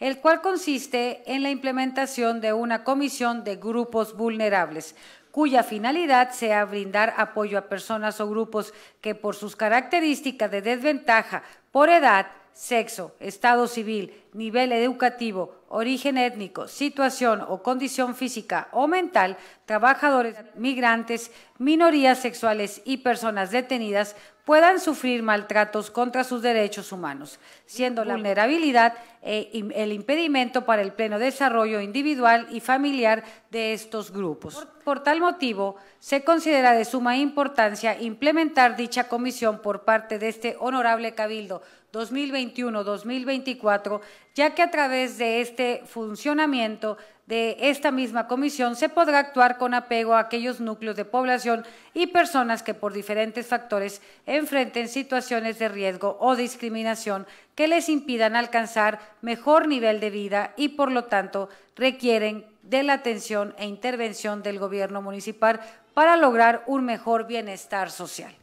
el cual consiste en la implementación de una comisión de grupos vulnerables cuya finalidad sea brindar apoyo a personas o grupos que por sus características de desventaja por edad, sexo, estado civil, nivel educativo, origen étnico, situación o condición física o mental, trabajadores, migrantes, minorías sexuales y personas detenidas puedan sufrir maltratos contra sus derechos humanos, siendo la vulnerabilidad e el impedimento para el pleno desarrollo individual y familiar de estos grupos. Por, tal motivo, se considera de suma importancia implementar dicha comisión por parte de este honorable Cabildo 2021-2024 ya que a través de este funcionamiento de esta misma comisión se podrá actuar con apego a aquellos núcleos de población y personas que por diferentes factores enfrenten situaciones de riesgo o discriminación que les impidan alcanzar mejor nivel de vida y por lo tanto requieren de la atención e intervención del gobierno municipal para lograr un mejor bienestar social.